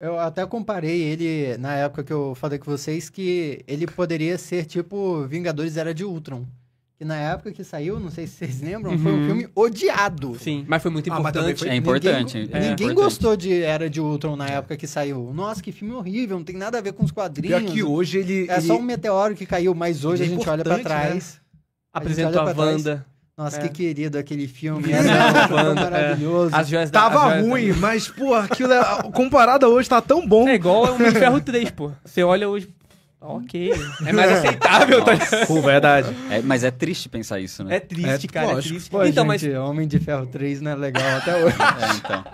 Eu até comparei ele na época que eu falei com vocês que ele poderia ser tipo Vingadores Era de Ultron. Que na época que saiu, não sei se vocês lembram, uhum. foi um uhum. filme odiado. Sim, mas foi muito ah, importante. Ah, foi... É importante. Ninguém, é, ninguém importante. gostou de Era de Ultron na época que saiu. Nossa, que filme horrível, não tem nada a ver com os quadrinhos. Pior que hoje ele... É ele... só um meteoro que caiu, mas hoje é a gente olha para né? trás. Né? Apresentou a, a Wanda. Trás. Nossa, é. que querido aquele filme. Era é. né? é. maravilhoso. As joias da, Tava as ruim, da... mas, pô, aquilo é, comparado a hoje, tá tão bom. É igual o Homem de Ferro 3, pô. Você olha hoje. Tá ok. É mais é. aceitável, tá Pô, verdade. É, mas é triste pensar isso, né? É triste, é, cara. Lógico, é triste. Pô, então, gente, mas... Homem de Ferro 3 não é legal até hoje. é, então.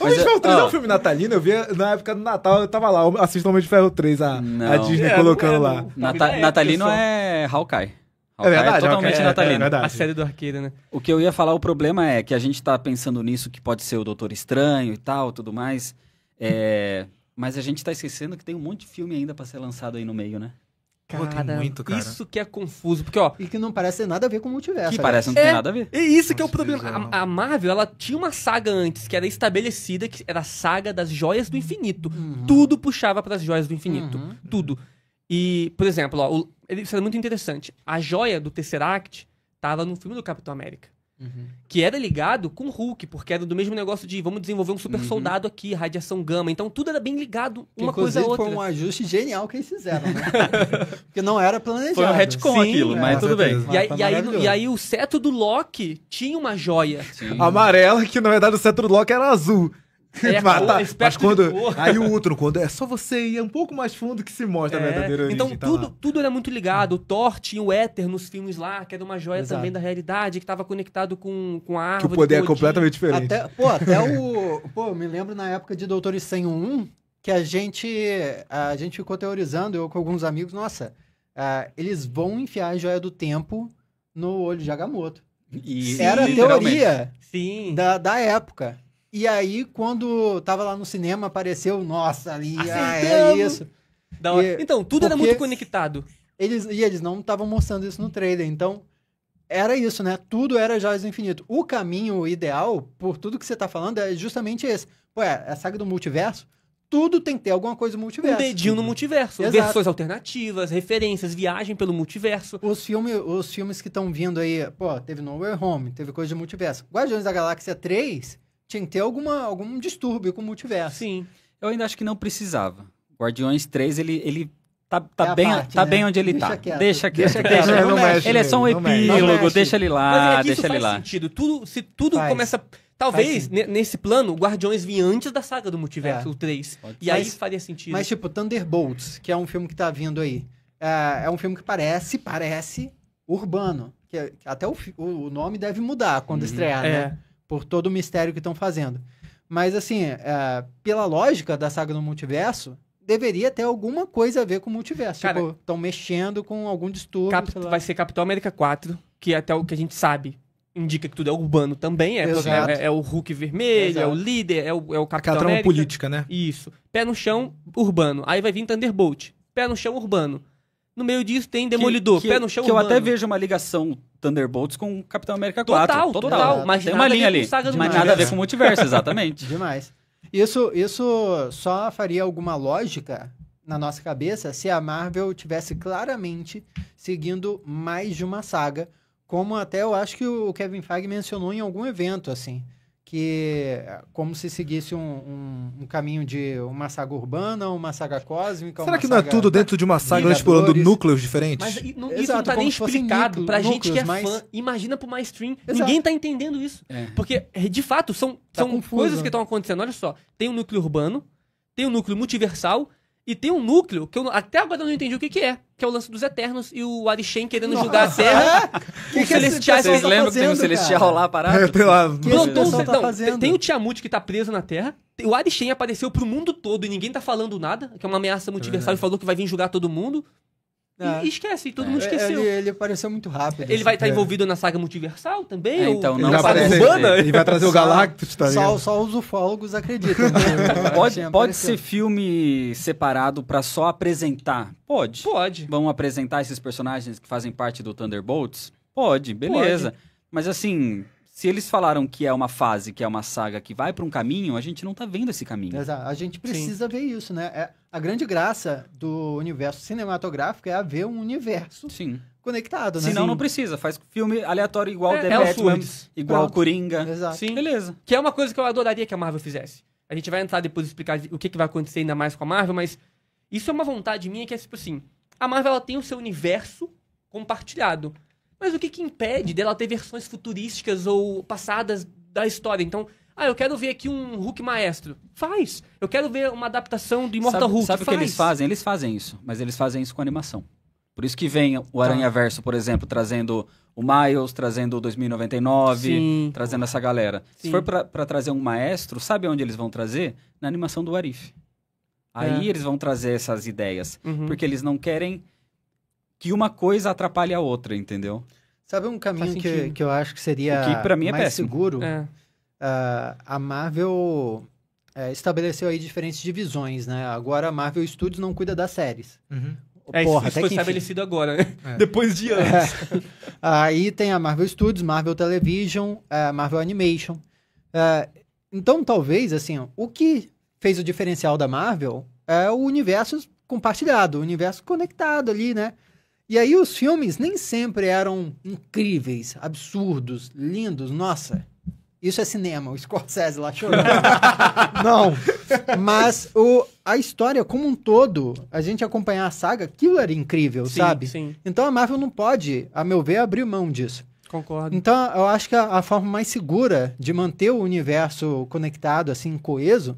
Homem de Ferro 3 ó, é um filme natalino, eu vi na época do Natal, eu tava lá, assista Homem de Ferro 3, a, não. a Disney é, colocando é, lá. Nata, natalino é Hawkeye. É verdade, é totalmente é, é, é natalino. É a série do Arqueiro, né? O que eu ia falar, o problema é que a gente tá pensando nisso que pode ser o Doutor Estranho e tal, tudo mais. É... Mas a gente tá esquecendo que tem um monte de filme ainda para ser lançado aí no meio, né? Cara, muito, cara, Isso que é confuso, porque ó. E que não parece ter nada a ver com o multiverso. Que né? parece não é, nada a ver. É isso que é o problema. A, é, a, Marvel, ela tinha uma saga antes que era estabelecida, que era a saga das joias do infinito. Uhum. Tudo puxava para as joias do infinito. Uhum. Tudo. E, por exemplo, ó, o, ele, isso era é muito interessante. A joia do Tesseract estava no filme do Capitão América. Uhum. Que era ligado com o Hulk, porque era do mesmo negócio de vamos desenvolver um super uhum. soldado aqui, radiação gama. Então tudo era bem ligado, uma coisa a outra. foi um ajuste genial que eles fizeram, né? porque não era planejado. Foi um retcon Sim, aquilo, mas tudo bem. E aí, e, aí, e aí, o cetro do Loki tinha uma joia. Sim. Amarela, que na verdade o cetro do Loki era azul. mas, tá, mas quando, aí o outro, quando é só você ir um pouco mais fundo que se mostra é, a verdadeira então, origem. Então tudo, tudo era muito ligado. O Thor e o Éter nos filmes lá, que era uma joia Exato. também da realidade, que estava conectado com, com a árvore. Que o poder é completamente diferente. Até, pô, até o... Pô, me lembro na época de sem 101, que a gente, a gente ficou teorizando, eu com alguns amigos, nossa, uh, eles vão enfiar a joia do tempo no olho de Agamotto. E, Era a teoria Sim. Da, da época. E aí, quando tava lá no cinema, apareceu, nossa, ali, ah, é isso. E, então, tudo era muito conectado. Eles, e eles não estavam mostrando isso no trailer, então era isso, né? Tudo era Joias do Infinito. O caminho ideal, por tudo que você tá falando, é justamente esse. Ué, é a saga do multiverso, tudo tem que ter alguma coisa do multiverso. Um dedinho no multiverso. Exato. Versões alternativas, referências, viagem pelo multiverso. Os, filme, os filmes que estão vindo aí, pô, teve No Way Home, teve coisa de multiverso. Guardiões da Galáxia 3 tinha que ter alguma, algum distúrbio com o multiverso. Sim. Eu ainda acho que não precisava. Guardiões 3, ele, ele tá, tá, é bem, parte, tá né? bem onde ele deixa tá. Quieto. Deixa aqui Deixa quieto. Deixa. É mexe, ele é só um epílogo, deixa ele lá, é deixa ele lá. Sentido. Tudo, se tudo faz. começa. Talvez, nesse plano, Guardiões vinha antes da saga do multiverso, é. o 3. Pode. E mas, aí faria sentido. Mas, tipo, Thunderbolts, que é um filme que tá vindo aí. É, é um filme que parece, parece urbano. Que, é, até o, o nome deve mudar quando uhum. estrear, né? É por todo o mistério que estão fazendo. Mas, assim, é, pela lógica da saga do multiverso, deveria ter alguma coisa a ver com o multiverso. Cara, tipo, estão mexendo com algum distúrbio. Cap... Vai ser Capitão América 4, que até o que a gente sabe indica que tudo é urbano também. É, é, é, o Hulk vermelho, Exato. é o líder, é o, é o Capitão Aquela América. política, né? Isso. Pé no chão, urbano. Aí vai vir Thunderbolt. Pé no chão, urbano. No meio disso tem Demolidor, que, que, pé no chão que urbano. Que eu até vejo uma ligação Thunderbolts com Capitão América 4. Total, total. total. Mas tem uma linha ali. Mas nada a ver com o multiverso, exatamente. Demais. Isso, isso só faria alguma lógica na nossa cabeça se a Marvel tivesse claramente seguindo mais de uma saga, como até eu acho que o Kevin Feige mencionou em algum evento, assim que é como se seguisse um, um, um, caminho de uma saga urbana, uma saga cósmica. Será que não é tudo dentro de uma saga explorando tipo, núcleos diferentes? Mas não, Exato, isso não tá nem explicado pra núcleos, gente que é mas... fã. Imagina pro mainstream. Exato. Ninguém tá entendendo isso. É. Porque, é, de fato, são, tá são coisas que estão acontecendo. Olha só, tem um núcleo urbano, tem um núcleo multiversal e tem um núcleo que eu até agora eu não entendi o que, que é, que é o lance dos Eternos e o Arishem querendo Nossa. julgar a Terra. que os que Vocês é tá lembram fazendo, que tem um Celestial lá parado? É, não, tá tem o Tiamut que tá preso na Terra, o Arishem apareceu pro mundo todo e ninguém tá falando nada, que é uma ameaça multiversal é e falou que vai vir julgar todo mundo. E é. esquece, todo mundo é. esqueceu. Ele, ele apareceu muito rápido. Ele vai estar assim, tá é. envolvido na saga multiversal também? então, não, na urbana? Ele vai trazer o Galactus, tá Só, só os ufólogos acreditam. Né? pode pode ser filme separado para só apresentar? Pode. Pode. Vamos apresentar esses personagens que fazem parte do Thunderbolts? Pode, beleza. Pode. Mas assim, se eles falaram que é uma fase, que é uma saga que vai para um caminho, a gente não tá vendo esse caminho. Exato. A gente precisa Sim. ver isso, né? É, a grande graça do universo cinematográfico é haver um universo Sim. conectado, né? Senão Sim. não precisa. Faz filme aleatório igual é, The é Batman, igual Pronto. Coringa. Exato. Sim. Beleza. Que é uma coisa que eu adoraria que a Marvel fizesse. A gente vai entrar depois e explicar o que, que vai acontecer ainda mais com a Marvel, mas isso é uma vontade minha que é tipo assim: a Marvel ela tem o seu universo compartilhado. Mas o que, que impede dela ter versões futurísticas ou passadas da história? Então, ah, eu quero ver aqui um Hulk maestro. Faz. Eu quero ver uma adaptação do Immortal sabe, Hulk. Sabe o que eles fazem? Eles fazem isso, mas eles fazem isso com animação. Por isso que vem o tá. Aranha Verso, por exemplo, trazendo o Miles, trazendo o 2099, Sim. trazendo essa galera. Sim. Se for para trazer um maestro, sabe onde eles vão trazer? Na animação do Arif. Aí é. eles vão trazer essas ideias, uhum. porque eles não querem que uma coisa atrapalhe a outra, entendeu? Sabe um caminho que, que eu acho que seria o que pra mim é mais péssimo. seguro? É uh, a Marvel é, estabeleceu aí diferentes divisões, né? Agora a Marvel Studios não cuida das séries. Uhum. É, Porra, isso, isso foi estabelecido enfim. agora, né? é. depois de anos. É. Aí tem a Marvel Studios, Marvel Television, eh, Marvel Animation. Eh, então, talvez, assim, o que fez o diferencial da Marvel é o universo compartilhado, o universo conectado ali, né? E aí os filmes nem sempre eram incríveis, absurdos, lindos, nossa. Isso é cinema, o Scorsese lá chorou. não. Mas o, a história como um todo, a gente acompanhar a saga, aquilo era incrível, sim, sabe? Sim. Então a Marvel não pode, a meu ver, abrir mão disso. Concordo. Então eu acho que a, a forma mais segura de manter o universo conectado, assim, coeso,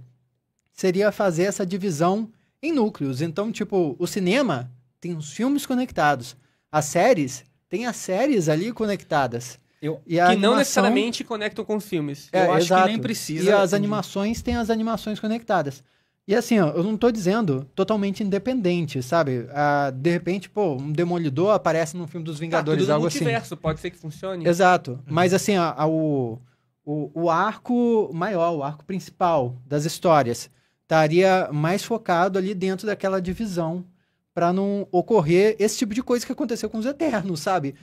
seria fazer essa divisão em núcleos. Então, tipo, o cinema tem os filmes conectados, as séries tem as séries ali conectadas. Eu, que animação... não necessariamente conectam com filmes. É, eu acho exato. que nem precisa. E as entendi. animações têm as animações conectadas. E assim, ó, eu não estou dizendo totalmente independente, sabe? Ah, de repente, pô, um demolidor aparece num filme dos tá, Vingadores, tá, algo assim. multiverso, pode ser que funcione. Exato. Uhum. Mas assim, ó, o, o, o arco maior, o arco principal das histórias, estaria mais focado ali dentro daquela divisão para não ocorrer esse tipo de coisa que aconteceu com os Eternos, sabe?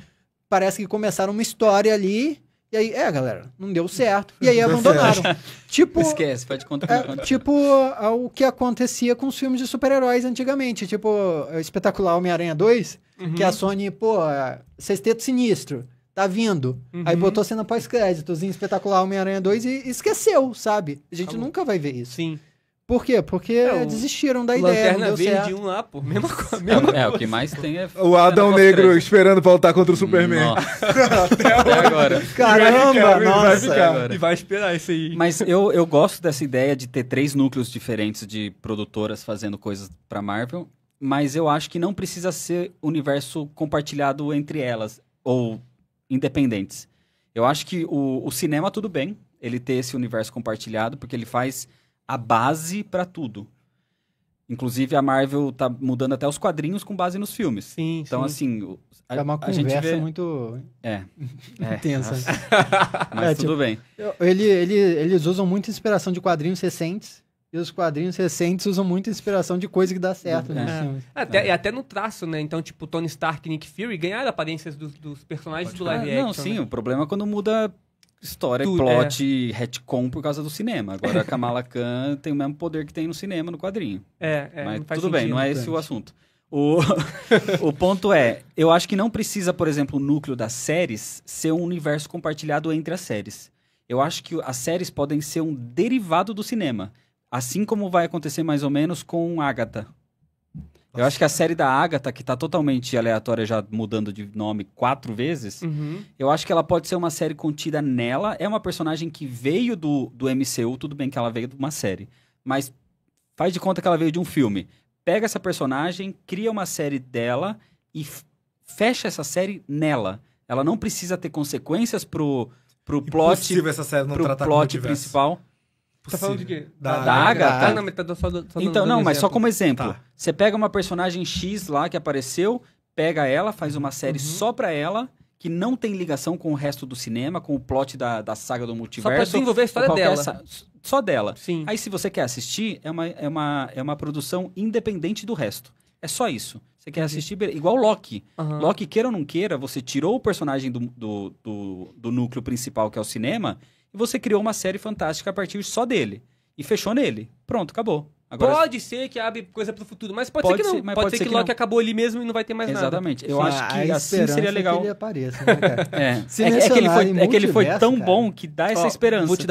parece que começaram uma história ali. E aí, é, galera, não deu certo. E aí abandonaram. tipo. Esquece, pode contar. É, tipo é, o que acontecia com os filmes de super-heróis antigamente. Tipo, é, espetacular Homem-Aranha 2, uhum. que a Sony, pô, é, sexteto sinistro, tá vindo. Uhum. Aí botou cena pós-créditos em espetacular Homem-Aranha 2 e esqueceu, sabe? A gente Calma. nunca vai ver isso. Sim. Por quê? Porque é, desistiram da ideia. Lanterna verde um lá, pô. Mesma, é, mesma é, coisa. É, o que mais tem é. O Adão Negro esperando pra lutar contra o Superman. Até, Até, agora. Caramba, vai ficar, nossa. Vai ficar. E vai esperar isso aí. Mas eu, eu gosto dessa ideia de ter três núcleos diferentes de produtoras fazendo coisas pra Marvel, mas eu acho que não precisa ser universo compartilhado entre elas ou independentes. Eu acho que o, o cinema, tudo bem, ele ter esse universo compartilhado, porque ele faz a base para tudo. Inclusive, a Marvel tá mudando até os quadrinhos com base nos filmes. Sim, Então, sim. assim... A, é uma conversa vê... muito... É. é. Intensa. Mas é, tudo tipo, bem. Ele, ele, eles usam muita inspiração de quadrinhos recentes. E os quadrinhos recentes usam muita inspiração de coisa que dá certo. É. É. é. Até, é. até no traço, né? Então, tipo, Tony Stark e Nick Fury ganharam aparências dos, dos personagens Pode do live action. Não, sim. Né? O problema é quando muda história, plot, é. retcon por causa do cinema. Agora a Kamala Khan tem o mesmo poder que tem no cinema, no quadrinho. É, é Mas tudo sentido, bem, não é esse o assunto. O, o ponto é, eu acho que não precisa, por exemplo, o núcleo das séries ser um universo compartilhado entre as séries. Eu acho que as séries podem ser um derivado do cinema. Assim como vai acontecer mais ou menos com Agatha. Nossa. Eu acho que a série da Agatha, que tá totalmente aleatória, já mudando de nome quatro vezes, uhum. eu acho que ela pode ser uma série contida nela. É uma personagem que veio do, do MCU, tudo bem que ela veio de uma série. Mas faz de conta que ela veio de um filme. Pega essa personagem, cria uma série dela e fecha essa série nela. Ela não precisa ter consequências pro, pro é plot, essa série não pro plot principal. Tá falando de quê? Da, da, da Agatha? Ah, não, mas tá só, só Então, não, mas só como exemplo. Tá. Você pega uma personagem X lá que apareceu, pega ela, faz uma série uhum. só pra ela, que não tem ligação com o resto do cinema, com o plot da, da saga do multiverso. Só pra desenvolver a história dela. Só dela. Sim. Aí se você quer assistir, é uma, é, uma, é uma produção independente do resto. É só isso. Você quer assistir, igual Loki. Uhum. Loki, queira ou não queira, você tirou o personagem do, do, do, do núcleo principal, que é o cinema, e você criou uma série fantástica a partir só dele. E fechou nele. Pronto, acabou. Agora... Pode ser que abre coisa pro futuro, mas pode, pode ser que não. Ser, pode, pode, ser, ser que, que Loki acabou ali mesmo e não vai ter mais Exatamente. nada. Exatamente. Eu Sim, acho que assim seria legal. Que ele apareça, né, cara? é. É, é, que ele foi, é que ele foi tão cara. bom que dá essa esperança.